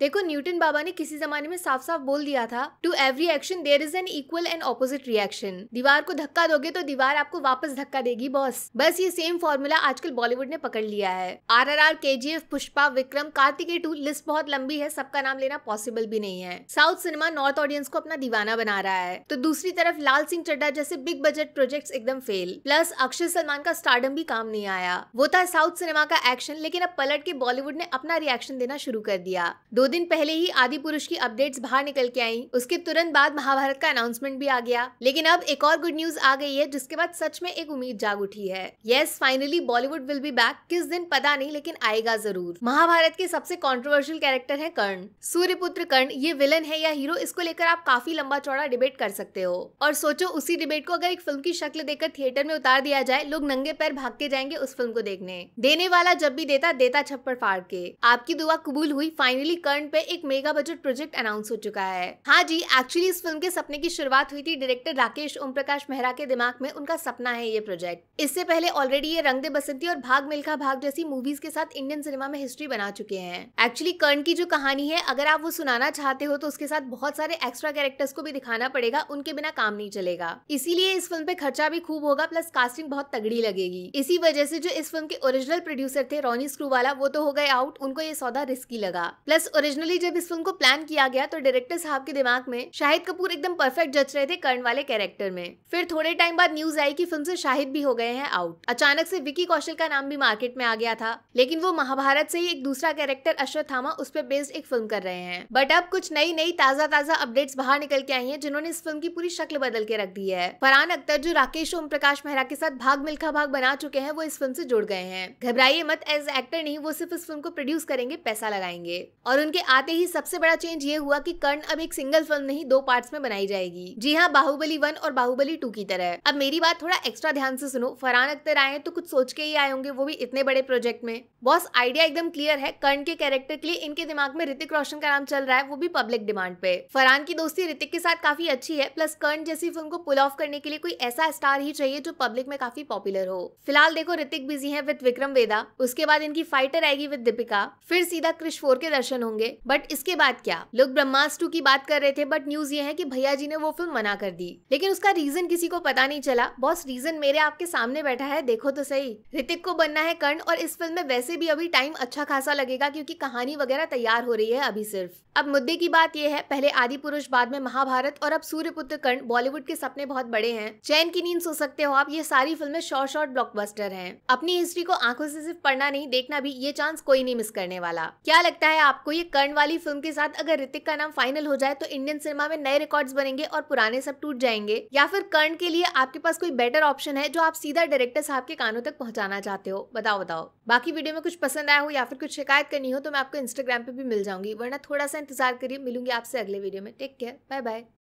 देखो न्यूटन बाबा ने किसी जमाने में साफ साफ बोल दिया था to every action there is an equal and opposite reaction दीवार को धक्का दोगे तो दीवार आपको वापस धक्का देगी बॉस बस ये सेम फॉर्मूला आजकल बॉलीवुड ने पकड़ लिया है are R R K G F Pushpa Vikram Kartik two list बहुत लंबी है सबका नाम लेना पॉसिबल भी नहीं है साउथ सिनेमा नॉर्थ ऑडियंस को अपना दीवाना बना रहा है तो दूसरी तरफ लाल सिंह चड्डा जैसे बिग बजट प्रोजेक्ट एकदम फेल प्लस अक्षय सलमान का स्टार्डम भी काम नहीं आया वो था साउथ सिनेमा का एक्शन लेकिन अब पलट के बॉलीवुड ने अपना रिएक्शन देना शुरू कर दिया दो दिन पहले ही आदि पुरुष की अपडेट्स बाहर निकल के आई उसके तुरंत बाद महाभारत का अनाउंसमेंट भी आ गया लेकिन अब एक और गुड न्यूज आ गई है जिसके बाद सच में एक उम्मीद जाग उठी है yes finally Bollywood will be back किस दिन पता नहीं लेकिन आएगा जरूर महाभारत के सबसे कॉन्ट्रोवर्शियल कैरेक्टर है कर्ण सूर्यपुत्र कर्ण ये विलन है या हीरो इसको लेकर आप काफी लंबा चौड़ा डिबेट कर सकते हो और सोचो उसी डिबेट को अगर एक फिल्म की शक्ल देकर थिएटर में उतार दिया जाए लोग नंगे पैर भाग के जाएंगे उस फिल्म को देखने देने वाला जब भी देता देता छप्पड़ फाड़ के आपकी दुआ कबूल हुई फाइनली कर्ण फ्रंट पे एक मेगा बजट प्रोजेक्ट अनाउंस हो चुका है हाँ जी एक्चुअली इस फिल्म के सपने की शुरुआत हुई थी डायरेक्टर राकेश ओम प्रकाश मेहरा के दिमाग में उनका सपना है ये प्रोजेक्ट इससे पहले ऑलरेडी ये रंग दे बसंती और भाग मिल्खा भाग जैसी मूवीज के साथ इंडियन सिनेमा में हिस्ट्री बना चुके हैं एक्चुअली कर्ण की जो कहानी है अगर आप वो सुनाना चाहते हो तो उसके साथ बहुत सारे एक्स्ट्रा कैरेक्टर्स को भी दिखाना पड़ेगा उनके बिना काम नहीं चलेगा इसीलिए इस फिल्म पे खर्चा भी खूब होगा प्लस कास्टिंग बहुत तगड़ी लगेगी इसी वजह से जो इस फिल्म के ओरिजिनल प्रोड्यूसर थे रोनी स्क्रू वाला वो तो हो गए आउट उनको ये सौदा रिस्की लगा प्लस ओरिजिनल ओरिजिनली जब इस फिल्म को प्लान किया गया तो डायरेक्टर साहब के दिमाग में शाहिद कपूर एकदम परफेक्ट जच रहे थे कर्ण वाले कैरेक्टर में फिर थोड़े टाइम बाद न्यूज आई कि फिल्म से शाहिद भी हो गए हैं आउट अचानक से विकी कौशल का नाम भी मार्केट में आ गया था लेकिन वो महाभारत से ही एक दूसरा कैरेक्टर अश्वत्थामा उस पर बेस्ड एक फिल्म कर रहे हैं बट अब कुछ नई नई ताजा ताजा अपडेट्स बाहर निकल के आई है जिन्होंने इस फिल्म की पूरी शक्ल बदल के रख दी है फरहान अख्तर जो राकेश ओम प्रकाश मेहरा के साथ भाग मिल्खा भाग बना चुके हैं वो इस फिल्म से जुड़ गए हैं घबराइए मत एज एक्टर नहीं वो सिर्फ इस फिल्म को प्रोड्यूस करेंगे पैसा लगाएंगे और उनके के आते ही सबसे बड़ा चेंज ये हुआ कि कर्ण अब एक सिंगल फिल्म नहीं दो पार्ट्स में बनाई जाएगी जी हाँ बाहुबली वन और बाहुबली टू की तरह अब मेरी बात थोड़ा एक्स्ट्रा ध्यान से सुनो फरहान अख्तर आए तो कुछ सोच के ही आए होंगे वो भी इतने बड़े प्रोजेक्ट में बॉस आइडिया एकदम क्लियर है कर्ण के कैरेक्टर के लिए इनके दिमाग में ऋतिक रोशन का नाम चल रहा है वो भी पब्लिक डिमांड पे फरहान की दोस्ती ऋतिक के साथ काफी अच्छी है प्लस कर्ण जैसी फिल्म को पुल ऑफ करने के लिए कोई ऐसा स्टार ही चाहिए जो पब्लिक में काफी पॉपुलर हो फिलहाल देखो ऋतिक बिजी है विद विक्रम वेदा उसके बाद इनकी फाइटर आएगी विद दीपिका फिर सीधा क्रिश फोर के दर्शन होंगे बट इसके बाद क्या लोग ब्रह्मास्त्र की बात कर रहे थे बट न्यूज ये है की भैया जी ने वो फिल्म मना कर दी लेकिन उसका रीजन किसी को पता नहीं चला बॉस रीजन मेरे आपके सामने बैठा है देखो तो सही ऋतिक को बनना है कर्ण और इस फिल्म में वैसे भी अभी टाइम अच्छा खासा लगेगा क्योंकि कहानी वगैरह तैयार हो रही है अभी सिर्फ अब मुद्दे की बात यह है पहले आदि पुरुष बाद में महाभारत और अब सूर्य पुत्र कर्ण बॉलीवुड के सपने बहुत बड़े हैं चैन की नींद सो सकते हो आप ये सारी फिल्में शॉर्ट शॉर्ट ब्लॉकबस्टर हैं अपनी हिस्ट्री को आंखों से सिर्फ पढ़ना नहीं देखना भी ये चांस कोई नहीं मिस करने वाला क्या लगता है आपको ये कर्ण वाली फिल्म के साथ अगर ऋतिक का नाम फाइनल हो जाए तो इंडियन सिनेमा में नए रिकॉर्ड्स बनेंगे और पुराने सब टूट जाएंगे या फिर कर्ण के लिए आपके पास कोई बेटर ऑप्शन है जो आप सीधा डायरेक्टर साहब के कानों तक पहुंचाना चाहते हो बताओ बताओ बाकी वीडियो में कुछ पसंद आया हो या फिर कुछ शिकायत करनी हो तो मैं आपको इंस्टाग्राम पे भी मिल जाऊंगी वरना थोड़ा सा इंतजार करिए मिलूंगी आपसे अगले वीडियो में टेक केयर बाय बाय